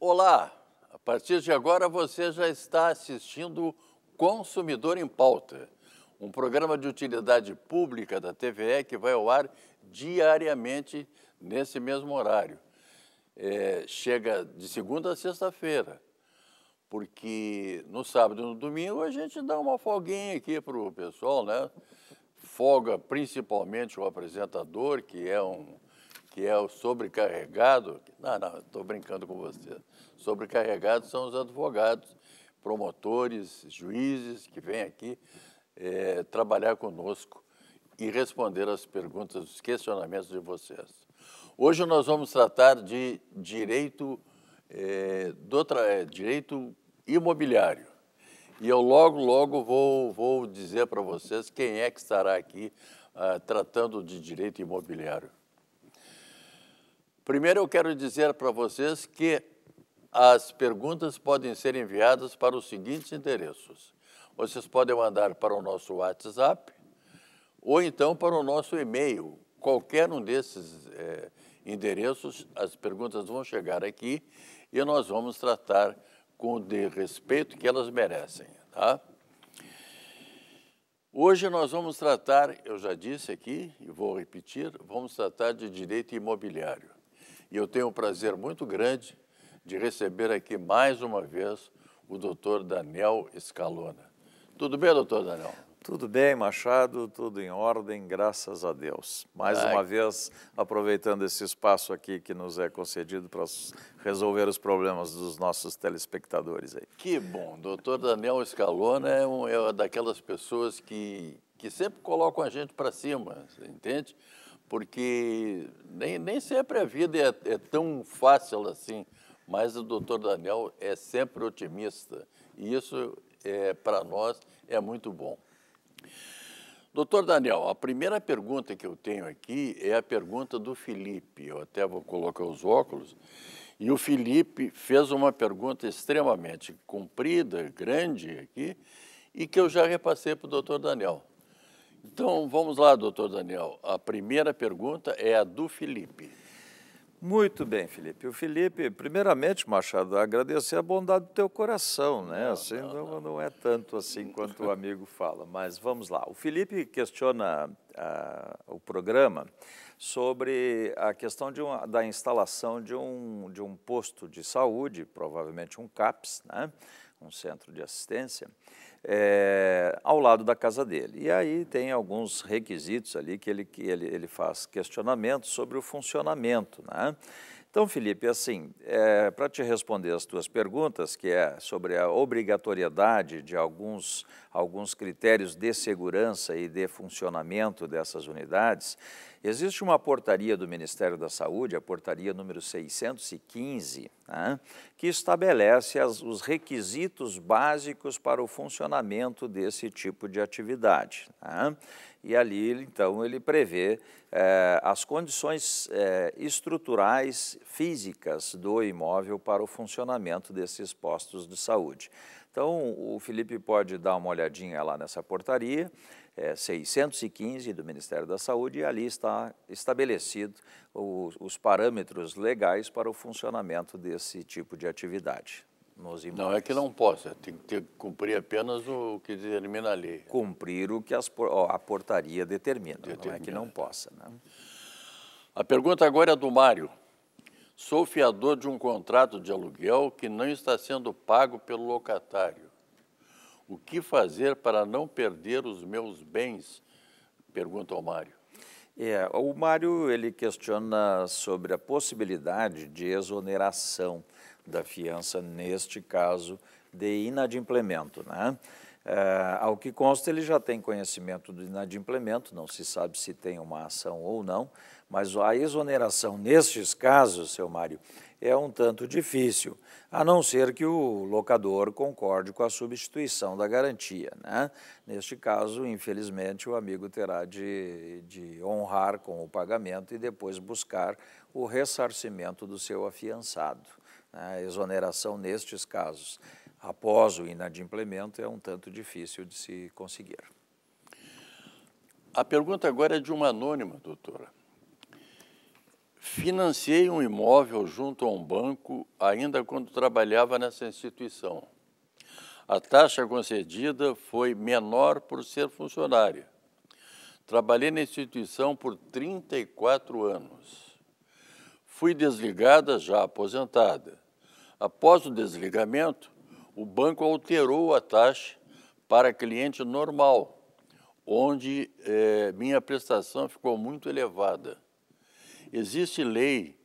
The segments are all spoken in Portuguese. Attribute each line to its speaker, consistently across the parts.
Speaker 1: Olá! A partir de agora você já está assistindo Consumidor em Pauta, um programa de utilidade pública da TVE que vai ao ar diariamente nesse mesmo horário. É, chega de segunda a sexta-feira porque no sábado e no domingo a gente dá uma folguinha aqui para o pessoal, né? Folga principalmente o apresentador, que é um que é o sobrecarregado. Não, não, estou brincando com você. Sobrecarregados são os advogados, promotores, juízes que vêm aqui é, trabalhar conosco e responder as perguntas, os questionamentos de vocês. Hoje nós vamos tratar de direito é, do é, direito imobiliário. E eu logo, logo vou, vou dizer para vocês quem é que estará aqui ah, tratando de direito imobiliário. Primeiro, eu quero dizer para vocês que as perguntas podem ser enviadas para os seguintes endereços. Vocês podem mandar para o nosso WhatsApp ou então para o nosso e-mail. Qualquer um desses é, endereços, as perguntas vão chegar aqui e nós vamos tratar com o de respeito que elas merecem. Tá? Hoje nós vamos tratar, eu já disse aqui e vou repetir, vamos tratar de direito imobiliário. E eu tenho um prazer muito grande de receber aqui mais uma vez o doutor Daniel Escalona. Tudo bem, doutor Daniel? Tudo bem, Machado, tudo em ordem,
Speaker 2: graças a Deus. Mais Ai. uma vez, aproveitando esse espaço aqui que nos é
Speaker 1: concedido para resolver os problemas dos nossos telespectadores aí. Que bom, doutor Daniel Escalona é, um, é daquelas pessoas que, que sempre colocam a gente para cima, entende? Porque nem, nem sempre a vida é, é tão fácil assim, mas o doutor Daniel é sempre otimista e isso, é, para nós, é muito bom. Doutor Daniel, a primeira pergunta que eu tenho aqui é a pergunta do Felipe. Eu até vou colocar os óculos. E o Felipe fez uma pergunta extremamente comprida, grande aqui, e que eu já repassei para o doutor Daniel. Então, vamos lá, doutor Daniel. A primeira pergunta é a do Felipe. Muito bem,
Speaker 2: Felipe. O Felipe, primeiramente, Machado, agradecer a bondade do teu coração, né? Não, assim, não, não, não é tanto assim quanto o amigo fala, mas vamos lá. O Felipe questiona ah, o programa sobre a questão uma, da instalação de um, de um posto de saúde, provavelmente um CAPS, né? um centro de assistência, é, ao lado da casa dele. E aí tem alguns requisitos ali que ele, que ele, ele faz questionamento sobre o funcionamento. Né? Então, Felipe, assim, é, eh, para te responder as tuas perguntas, que é sobre a obrigatoriedade de alguns, alguns critérios de segurança e de funcionamento dessas unidades, Existe uma portaria do Ministério da Saúde, a portaria número 615, né, que estabelece as, os requisitos básicos para o funcionamento desse tipo de atividade. Né, e ali, então, ele prevê eh, as condições eh, estruturais físicas do imóvel para o funcionamento desses postos de saúde. Então, o Felipe pode dar uma olhadinha lá nessa portaria é, 615 do Ministério da Saúde e ali está estabelecido o, os parâmetros legais para o
Speaker 1: funcionamento
Speaker 2: desse tipo de atividade.
Speaker 1: Não é que não possa, tem que ter, cumprir apenas o que determina a lei. Cumprir o que as, a portaria determina, determina, não é que não possa. Né? A pergunta agora é do Mário. Sou fiador de um contrato de aluguel que não está sendo pago pelo locatário. O que fazer para não perder os meus bens? Pergunta ao Mário. É, o Mário ele questiona sobre a possibilidade
Speaker 2: de exoneração da fiança neste caso de inadimplemento, né? É, ao que consta, ele já tem conhecimento do inadimplemento, não se sabe se tem uma ação ou não, mas a exoneração nestes casos, seu Mário, é um tanto difícil, a não ser que o locador concorde com a substituição da garantia. Né? Neste caso, infelizmente, o amigo terá de, de honrar com o pagamento e depois buscar o ressarcimento do seu afiançado. Né? Exoneração nestes casos após o
Speaker 1: inadimplemento é um tanto difícil de se conseguir. A pergunta agora é de uma anônima, doutora. Financiei um imóvel junto a um banco ainda quando trabalhava nessa instituição. A taxa concedida foi menor por ser funcionária. Trabalhei na instituição por 34 anos. Fui desligada já aposentada. Após o desligamento, o banco alterou a taxa para cliente normal, onde eh, minha prestação ficou muito elevada. Existe lei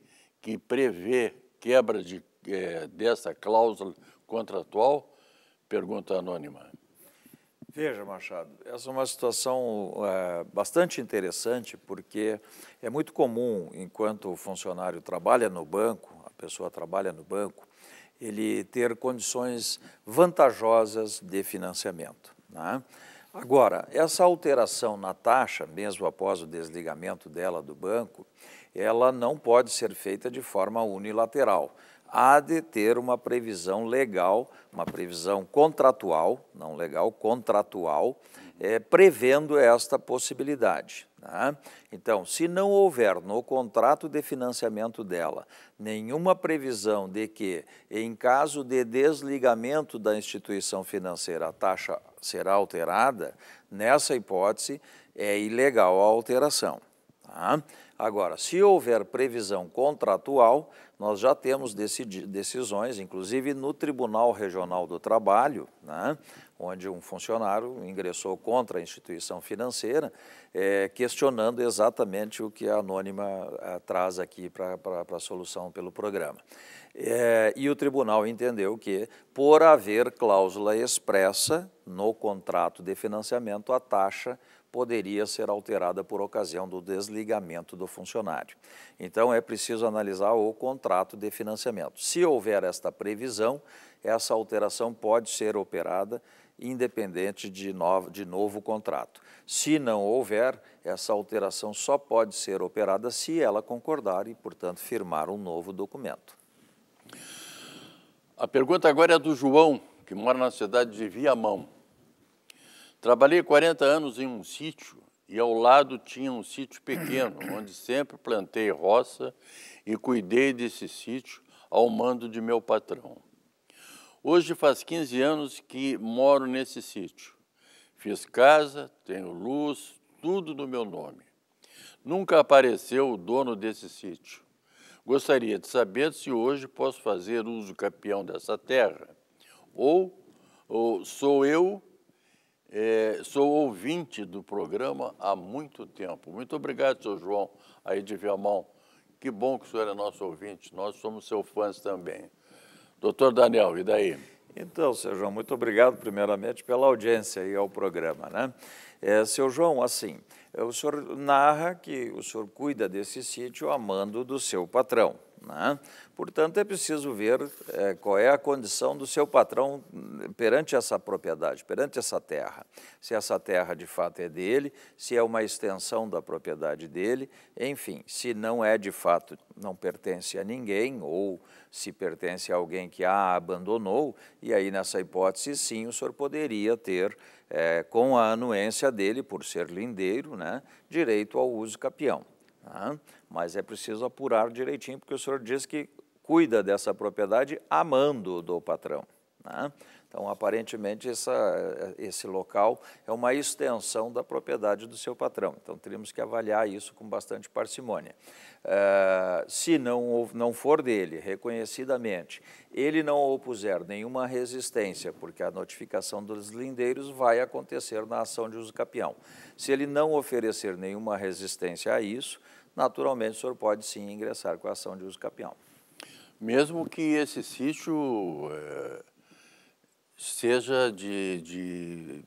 Speaker 1: que prevê quebra de, é, dessa cláusula contratual? Pergunta anônima. Veja, Machado, essa é uma situação é, bastante
Speaker 2: interessante, porque é muito comum, enquanto o funcionário trabalha no banco, a pessoa trabalha no banco, ele ter condições vantajosas de financiamento. Né? Agora, essa alteração na taxa, mesmo após o desligamento dela do banco, ela não pode ser feita de forma unilateral. Há de ter uma previsão legal, uma previsão contratual, não legal, contratual, é, prevendo esta possibilidade. Né? Então, se não houver no contrato de financiamento dela nenhuma previsão de que, em caso de desligamento da instituição financeira, a taxa será alterada, nessa hipótese é ilegal a alteração. Tá? Agora, se houver previsão contratual, nós já temos decisões, inclusive no Tribunal Regional do Trabalho, né, onde um funcionário ingressou contra a instituição financeira, é, questionando exatamente o que a Anônima a, eh, traz aqui para a solução pelo programa. É, e o tribunal entendeu que, por haver cláusula expressa no contrato de financiamento, a taxa poderia ser alterada por ocasião do desligamento do funcionário. Então, é preciso analisar o contrato de financiamento. Se houver esta previsão, essa alteração pode ser operada independente de novo, de novo contrato. Se não houver, essa alteração só pode ser operada se ela concordar e, portanto, firmar um novo documento.
Speaker 1: A pergunta agora é do João, que mora na cidade de Viamão. Trabalhei 40 anos em um sítio e ao lado tinha um sítio pequeno, onde sempre plantei roça e cuidei desse sítio ao mando de meu patrão. Hoje faz 15 anos que moro nesse sítio. Fiz casa, tenho luz, tudo no meu nome. Nunca apareceu o dono desse sítio. Gostaria de saber se hoje posso fazer uso campeão dessa terra ou, ou sou eu, é, sou ouvinte do programa há muito tempo. Muito obrigado, seu João, aí de Viamão. Que bom que o senhor é nosso ouvinte, nós somos seus fãs também. Doutor Daniel, e daí? Então, seu João, muito obrigado
Speaker 2: primeiramente pela audiência e ao programa. Né? É, seu João, assim, é, o senhor narra que o senhor cuida desse sítio amando do seu patrão. Né? Portanto, é preciso ver é, qual é a condição do seu patrão perante essa propriedade, perante essa terra. Se essa terra de fato é dele, se é uma extensão da propriedade dele, enfim, se não é de fato, não pertence a ninguém, ou se pertence a alguém que a abandonou, e aí nessa hipótese, sim, o senhor poderia ter, é, com a anuência dele, por ser lindeiro, né, direito ao uso capião. Tá? Mas é preciso apurar direitinho, porque o senhor diz que cuida dessa propriedade amando do patrão. Né? Então, aparentemente, essa, esse local é uma extensão da propriedade do seu patrão. Então, teríamos que avaliar isso com bastante parcimônia. Uh, se não, não for dele, reconhecidamente, ele não opuser nenhuma resistência, porque a notificação dos lindeiros vai acontecer na ação de uso capião. Se ele não oferecer nenhuma resistência a isso, naturalmente o senhor pode sim ingressar com a ação de uso capião.
Speaker 1: Mesmo que esse sítio... É seja de, de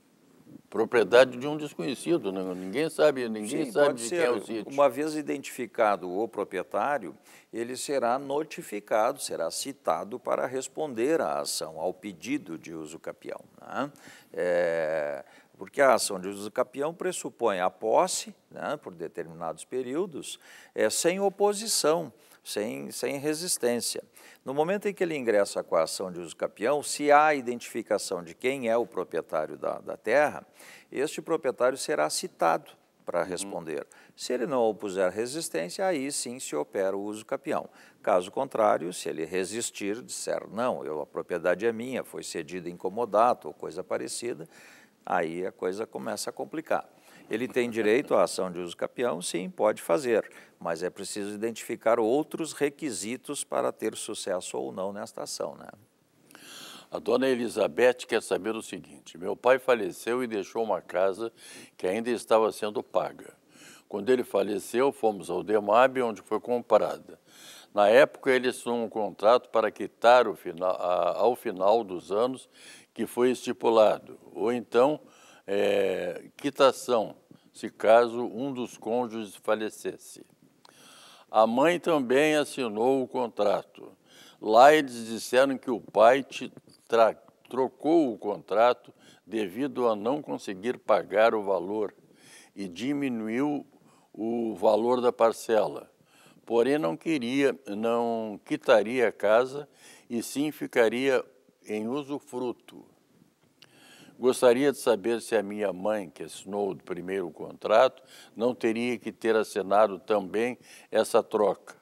Speaker 1: propriedade de um desconhecido. Né? Ninguém sabe, ninguém Sim, sabe de quem é o sítio. Uma vez identificado o proprietário, ele será notificado,
Speaker 2: será citado para responder à ação, ao pedido de uso capião. Né? É, porque a ação de uso capião pressupõe a posse, né, por determinados períodos, é, sem oposição sem, sem resistência. No momento em que ele ingressa com a ação de uso capião, se há identificação de quem é o proprietário da, da terra, este proprietário será citado para uhum. responder. Uhum. Se ele não opuser resistência, aí sim se opera o uso capião. Caso contrário, se ele resistir, disser não, eu, a propriedade é minha, foi cedida incomodato ou coisa parecida, aí a coisa começa a complicar. Ele tem direito à ação de uso capião? Sim, pode fazer, mas é preciso identificar outros requisitos para ter sucesso ou não nesta ação. Né?
Speaker 1: A dona Elizabeth quer saber o seguinte: meu pai faleceu e deixou uma casa que ainda estava sendo paga. Quando ele faleceu, fomos ao DEMAB, onde foi comprada. Na época, ele assinou um contrato para quitar final, a, ao final dos anos que foi estipulado, ou então é, quitação, se caso um dos cônjuges falecesse. A mãe também assinou o contrato. Lá eles disseram que o pai te trocou o contrato devido a não conseguir pagar o valor e diminuiu o valor da parcela. Porém, não queria, não quitaria a casa e sim ficaria em usufruto. Gostaria de saber se a minha mãe, que assinou o primeiro contrato, não teria que ter assinado também essa troca.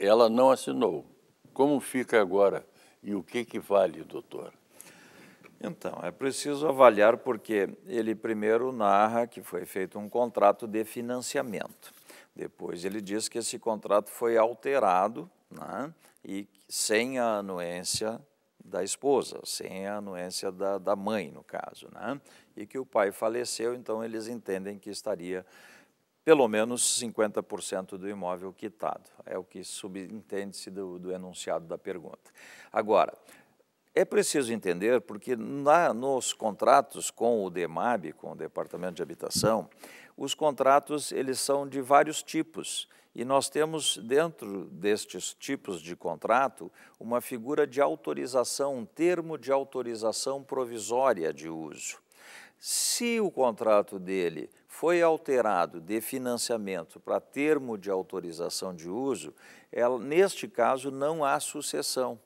Speaker 1: Ela não assinou. Como fica agora e o que, que vale, doutor? Então,
Speaker 2: é preciso avaliar porque ele primeiro narra que foi feito um contrato de financiamento. Depois ele diz que esse contrato foi alterado né, e sem a anuência da esposa, sem a anuência da, da mãe, no caso, né? E que o pai faleceu, então eles entendem que estaria pelo menos 50% do imóvel quitado. É o que subentende-se do, do, enunciado da pergunta. Agora, é preciso entender, porque na, nos contratos com o DEMAB, com o Departamento de Habitação, os contratos eles são de vários tipos e nós temos, dentro destes tipos de contrato, uma figura de autorização, um termo de autorização provisória de uso. Se o contrato dele foi alterado de financiamento para termo de autorização de uso, ela, é, neste caso não há sucessão.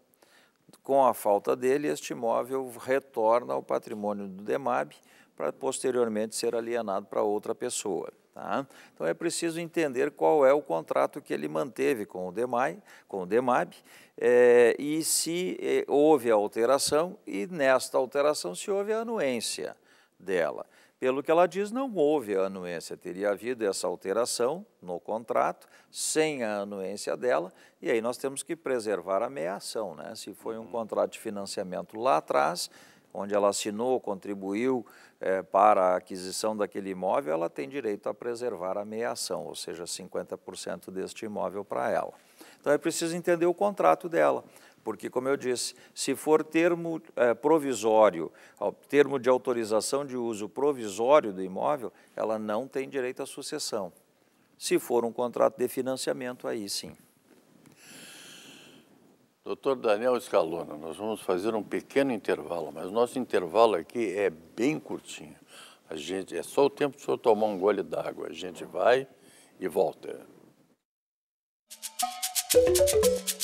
Speaker 2: Com a falta dele, este imóvel retorna ao patrimônio do DEMAB para posteriormente ser alienado para outra pessoa. Tá? Então é preciso entender qual é o contrato que ele manteve com o DEMAI, com o DEMAB, é, eh, e se é, houve a alteração e nesta alteração se houve a anuência dela. Pelo que ela diz, não houve a anuência, teria havido essa alteração no contrato sem a anuência dela, e aí nós temos que preservar a meiação, né? Se foi um uhum. contrato de financiamento lá atrás, onde ela assinou, contribuiu é, para a aquisição daquele imóvel, ela tem direito a preservar a meiação, ou seja, 50% deste imóvel para ela. Então é preciso entender o contrato dela. Porque, como eu disse, se for termo é, provisório, termo de autorização de uso provisório do imóvel, ela não tem direito à sucessão. Se for um contrato de financiamento, aí sim.
Speaker 1: Doutor Daniel Escalona, nós vamos fazer um pequeno intervalo, mas nosso intervalo aqui é bem curtinho. A gente, é só o tempo do senhor tomar um gole d'água. A gente vai e volta. Música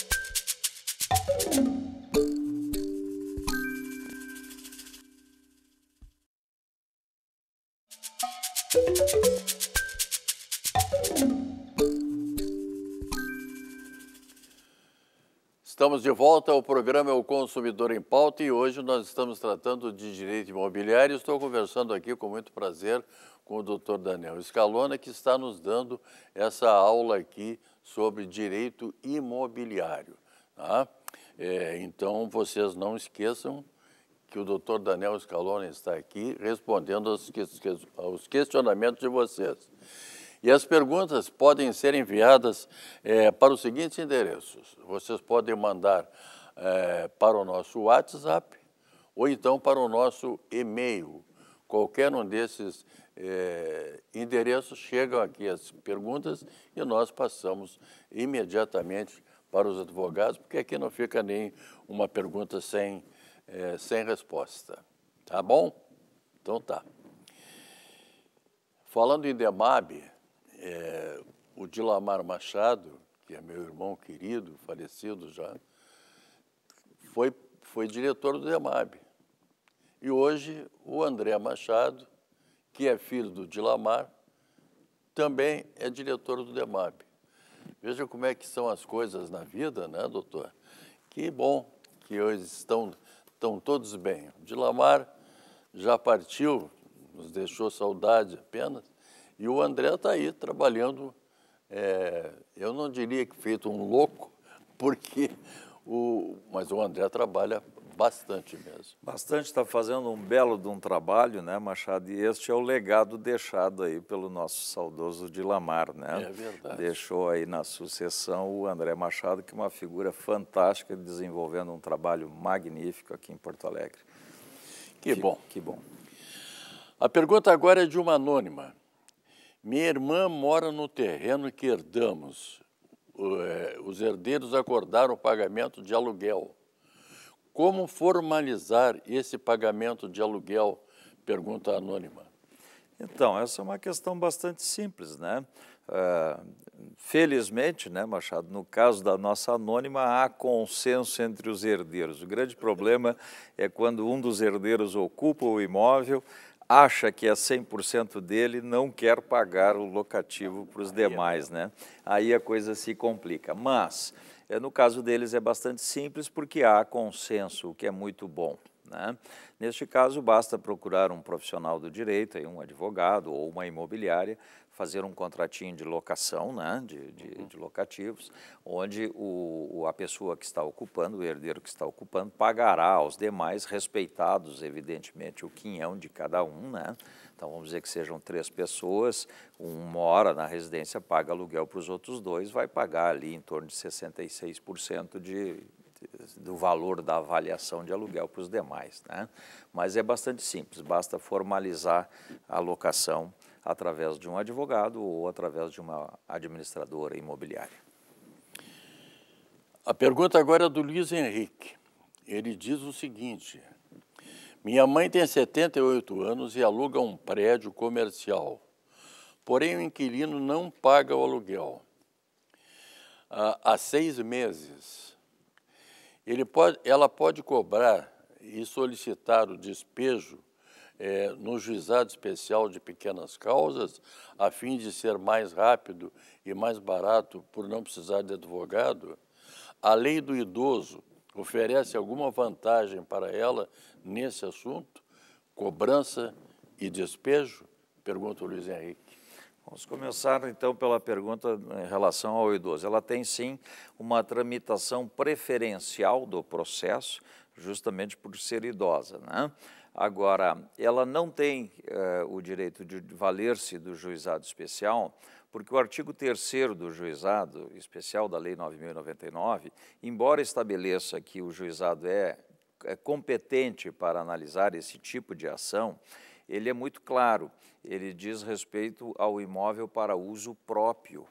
Speaker 1: Estamos de volta ao programa é O Consumidor em Pauta e hoje nós estamos tratando de direito imobiliário. Estou conversando aqui com muito prazer com o doutor Daniel Escalona, que está nos dando essa aula aqui sobre direito imobiliário. Tá? É, então, vocês não esqueçam que o doutor Daniel Escalona está aqui respondendo aos questionamentos de vocês. E as perguntas podem ser enviadas é, para os seguintes endereços. Vocês podem mandar é, para o nosso WhatsApp ou então para o nosso e-mail. Qualquer um desses é, endereços chegam aqui as perguntas e nós passamos imediatamente para os advogados, porque aqui não fica nem uma pergunta sem, sem resposta. Tá bom? Então tá. Falando em DEMAB, é, o Dilamar Machado, que é meu irmão querido, falecido já, foi, foi diretor do DEMAB. E hoje o André Machado, que é filho do Dilamar, também é diretor do DEMAB. Veja como é que são as coisas na vida, né, doutor? Que bom que hoje estão, estão todos bem. O Dilamar já partiu, nos deixou saudade apenas, e o André está aí trabalhando, é, eu não diria que feito um louco, porque o, mas o André trabalha bastante mesmo. Bastante, está fazendo um
Speaker 2: belo de um trabalho, né, Machado? E este é o legado deixado aí pelo nosso saudoso Dilamar, né? É verdade. Deixou aí na sucessão o André Machado, que é uma figura
Speaker 1: fantástica, desenvolvendo um trabalho magnífico aqui em Porto Alegre. Que, que bom. Que bom. A pergunta agora é de uma anônima. Minha irmã mora no terreno que herdamos. É, os herdeiros acordaram o pagamento de aluguel. Como formalizar esse pagamento de aluguel? Pergunta anônima. Então, essa é uma questão bastante simples,
Speaker 2: né? Uh, felizmente, né, Machado, no caso da nossa anônima, há consenso entre os herdeiros. O grande problema é quando um dos herdeiros ocupa o imóvel, acha que é 100% dele, não quer pagar o locativo para os é demais, né? Aí a coisa se complica. Mas, é, no caso deles, é bastante simples porque há consenso, o que é muito bom. Né? Neste caso, basta procurar um profissional do direito, um advogado ou uma imobiliária, fazer um contratinho de locação, né, de, de, uhum. de locativos, onde o, a pessoa que está ocupando, o herdeiro que está ocupando, pagará aos demais, respeitados, evidentemente, o quinhão de cada um, né? Então, vamos dizer que sejam três pessoas, um mora na residência, paga aluguel para os outros dois, vai pagar ali em torno de 66% de, do valor da avaliação de aluguel para os demais. Né? Mas é bastante simples, basta formalizar a locação através de um advogado ou
Speaker 1: através de uma administradora imobiliária. A pergunta agora é do Luiz Henrique. Ele diz o seguinte: Minha mãe tem 78 anos e aluga um prédio comercial, porém o inquilino não paga o aluguel. Ah, há seis meses, ele pode, ela pode cobrar e solicitar o despejo é, no juizado especial de pequenas causas, a fim de ser mais rápido e mais barato por não precisar de advogado? A lei do idoso oferece alguma vantagem para ela nesse assunto? Cobrança e despejo? Pergunta o Luiz Henrique. Vamos começar
Speaker 2: então pela pergunta em relação ao idoso. Ela tem sim uma tramitação preferencial do processo, justamente por ser idosa. Né? Agora, ela não tem eh, o direito de valer-se do juizado especial, porque o artigo 3 do juizado especial da Lei 9.099, embora estabeleça que o juizado é, é competente para analisar esse tipo de ação, ele é muito claro. Ele diz respeito ao imóvel para uso próprio.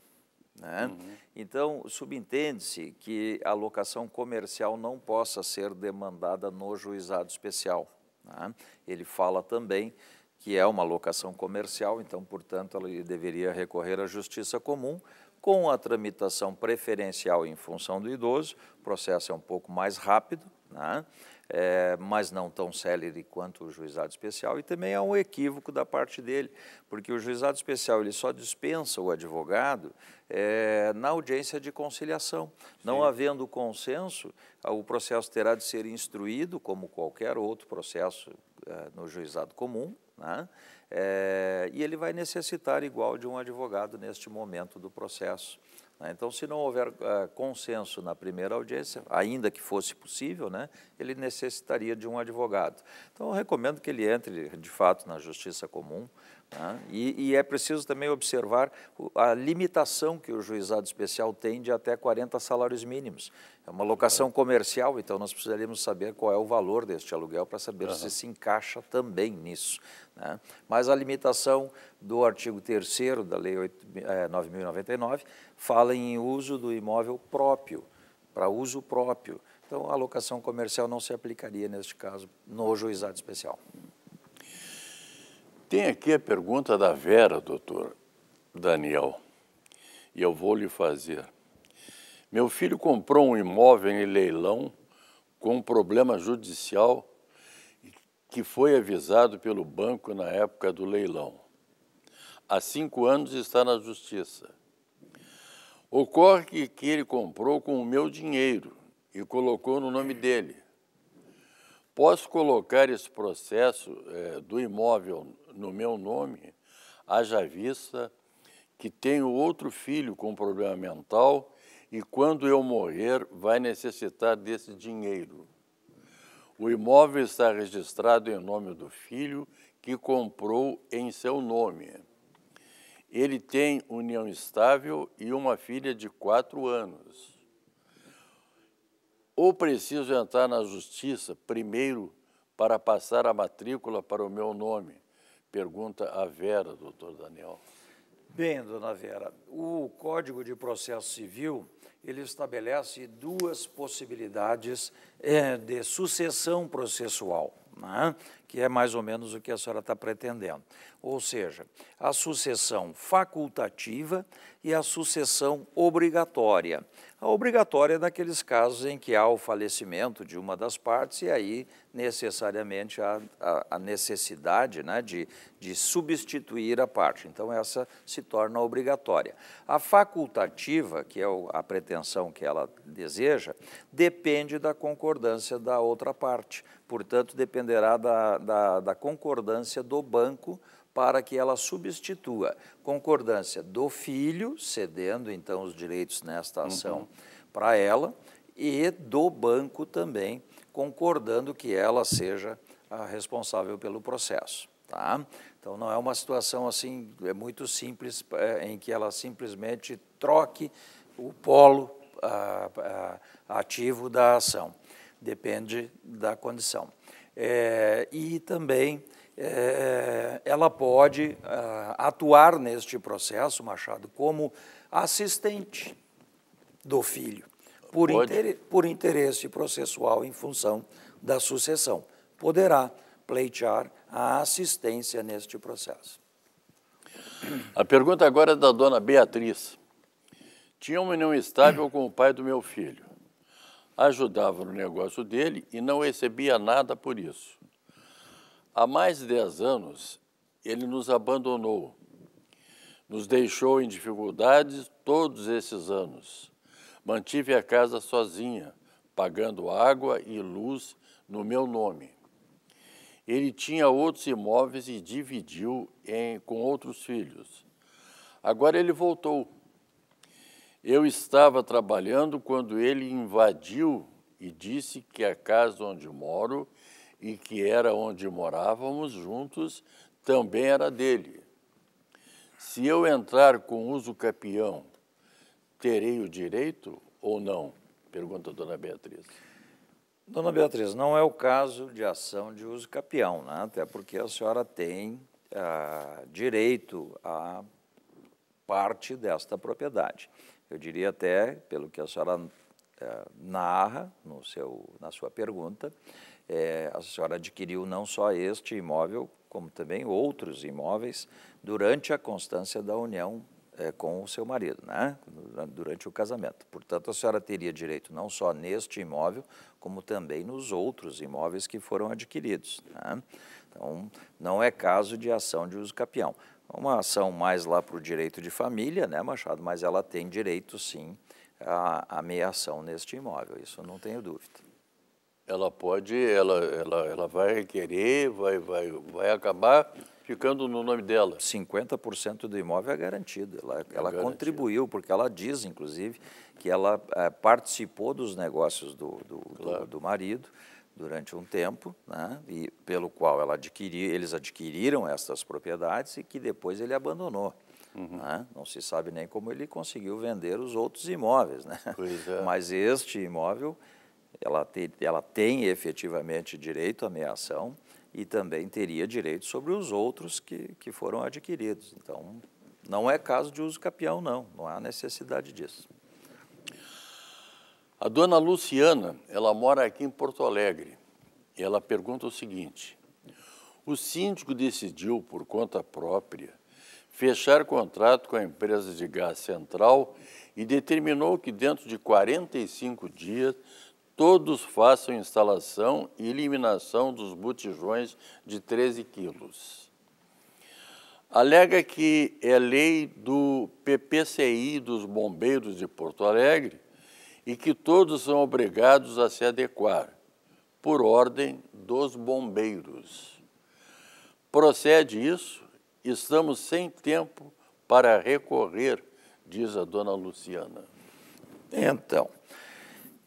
Speaker 2: Né? Uhum. Então, subentende-se que a locação comercial não possa ser demandada no juizado especial. Né? Ele fala também que é uma locação comercial, então, portanto, ele deveria recorrer à justiça comum com a tramitação preferencial em função do idoso. O processo é um pouco mais rápido, né? É, mas não tão célere quanto o juizado especial, e também há um equívoco da parte dele, porque o juizado especial ele só dispensa o advogado é, na audiência de conciliação. Sim. Não havendo consenso, ah, o processo terá de ser instruído, como qualquer outro processo é, no juizado comum, né? É, e ele vai necessitar igual de um advogado neste momento do processo. Né? Então, se não houver uh, consenso na primeira audiência, ainda que fosse possível, né, ele necessitaria de um advogado. Então, eu recomendo que ele entre, de fato, na justiça comum, Tá? E, e, é preciso também observar a limitação que o juizado especial tem de até 40 salários mínimos. É uma locação comercial, então nós precisaríamos saber qual é o valor deste aluguel para saber uhum. se se encaixa também nisso. Né? Mas a limitação do artigo 3 da Lei 9.099 eh, fala em uso do imóvel próprio, para uso próprio. Então, a locação comercial não se aplicaria, neste caso, no juizado especial.
Speaker 1: Tem aqui a pergunta da Vera, doutor Daniel, e eu vou lhe fazer. Meu filho comprou um imóvel em leilão com um problema judicial que foi avisado pelo banco na época do leilão. Há cinco anos está na justiça. Ocorre que, que ele comprou com o meu dinheiro e colocou no nome dele posso colocar esse processo é, do imóvel no meu nome, haja vista que tenho outro filho com problema mental e quando eu morrer vai necessitar desse dinheiro. O imóvel está registrado em nome do filho que comprou em seu nome. Ele tem união estável e uma filha de quatro anos ou preciso entrar na justiça primeiro para passar a matrícula para o meu nome? Pergunta a Vera, doutor Daniel. Bem, dona
Speaker 2: Vera, o Código de Processo Civil ele estabelece duas possibilidades é, de sucessão processual, né, que é mais ou menos o que a senhora está pretendendo. Ou seja, a sucessão facultativa e a sucessão obrigatória. A obrigatória é naqueles casos em que há o falecimento de uma das partes e aí necessariamente há a necessidade né, de, de substituir a parte. Então, essa se torna obrigatória. A facultativa, que é a pretensão que ela deseja, depende da concordância da outra parte. Portanto, dependerá da, da, da, concordância do banco para que ela substitua concordância do filho, cedendo então os direitos nesta uhum. ação uhum. para ela, e do banco também, concordando que ela seja a responsável pelo processo. Tá? Então não é uma situação assim, é muito simples, é, em que ela simplesmente troque o polo a, ah, a, ah, ativo da ação. Depende da condição é, e também é, ela pode ah, atuar neste processo, Machado, como assistente do filho, por, inter, por interesse processual em função da sucessão. Poderá pleitear
Speaker 1: a assistência neste processo. A pergunta agora é da dona Beatriz. Tinha uma união estável com o pai do meu filho ajudava no negócio dele e não recebia nada por isso. Há mais de 10 anos, ele nos abandonou, nos deixou em dificuldades todos esses anos. Mantive a casa sozinha, pagando água e luz no meu nome. Ele tinha outros imóveis e dividiu em, com outros filhos. Agora ele voltou eu estava trabalhando quando ele invadiu e disse que a casa onde moro e que era onde morávamos juntos também era dele. Se eu entrar com uso capião, terei o direito ou não? Pergunta a dona Beatriz.
Speaker 2: Dona Beatriz,
Speaker 1: não é o caso de ação de uso capião, né? até
Speaker 2: porque a senhora tem ah, direito a parte desta propriedade. Eu diria até, pelo que a senhora é, narra no seu, na sua pergunta, é, a senhora adquiriu não só este imóvel, como também outros imóveis durante a constância da união é, com o seu marido, né? durante o casamento. Portanto, a senhora teria direito não só neste imóvel, como também nos outros imóveis que foram adquiridos. Né? Então, não é caso de ação de uso capião uma ação mais lá para o direito de família, né, Machado? Mas ela tem direito, sim, à, ameação neste imóvel, isso não
Speaker 1: tenho dúvida. Ela pode, ela, ela, ela vai requerer, vai, vai, vai acabar ficando no nome dela. 50% do imóvel é garantido. Ela, é
Speaker 2: ela garantido. contribuiu, porque ela diz, inclusive, que ela é, participou dos negócios do, do, claro. do, do marido, durante um tempo, né, e pelo qual ela adquiri, eles adquiriram essas propriedades e que depois ele abandonou. Uhum. Né? Não se sabe nem como ele conseguiu vender os outros imóveis, né? É. Mas este imóvel, ela, te, ela tem efetivamente direito à meação e também teria direito sobre os outros que, que foram adquiridos. Então, não é caso de uso capião, não.
Speaker 1: Não há necessidade disso. A dona Luciana, ela mora aqui em Porto Alegre. E ela pergunta o seguinte: O síndico decidiu por conta própria fechar contrato com a empresa de gás central e determinou que dentro de 45 dias todos façam instalação e eliminação dos botijões de 13 quilos. Alega que é lei do PPCI dos Bombeiros de Porto Alegre e que todos são obrigados a se adequar, por ordem dos bombeiros. Procede isso? Estamos sem tempo para recorrer, diz a dona Luciana.
Speaker 2: Então,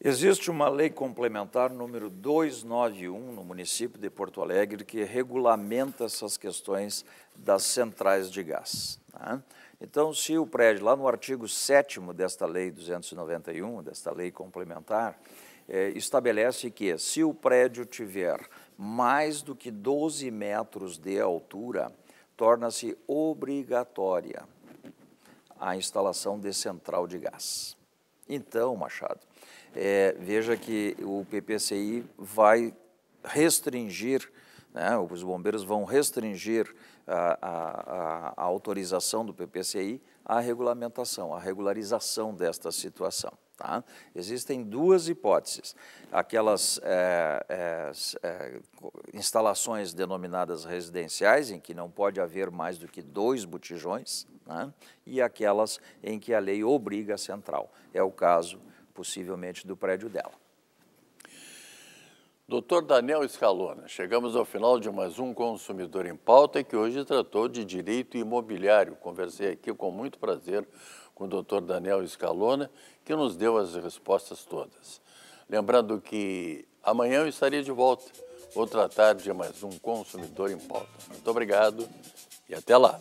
Speaker 2: existe uma lei complementar número 291 no município de Porto Alegre que regulamenta essas questões das centrais de gás. Tá? Então, se o prédio, lá no artigo 7 desta lei 291, desta lei complementar, é, estabelece que se o prédio tiver mais do que 12 metros de altura, torna-se obrigatória a instalação de central de gás. Então, Machado, é, veja que o PPCI vai restringir, né, os bombeiros vão restringir a, a, a autorização do PPCI à regulamentação, à regularização desta situação. Tá? Existem duas hipóteses. Aquelas é, é, é, instalações denominadas residenciais, em que não pode haver mais do que dois botijões, né? e aquelas em que a lei obriga a central. É o caso, possivelmente, do prédio dela.
Speaker 1: Doutor Daniel Escalona, chegamos ao final de mais um Consumidor em Pauta, que hoje tratou de direito imobiliário. Conversei aqui com muito prazer com o doutor Daniel Escalona, que nos deu as respostas todas. Lembrando que amanhã eu estaria de volta. Vou tratar de mais um Consumidor em Pauta. Muito obrigado e até lá.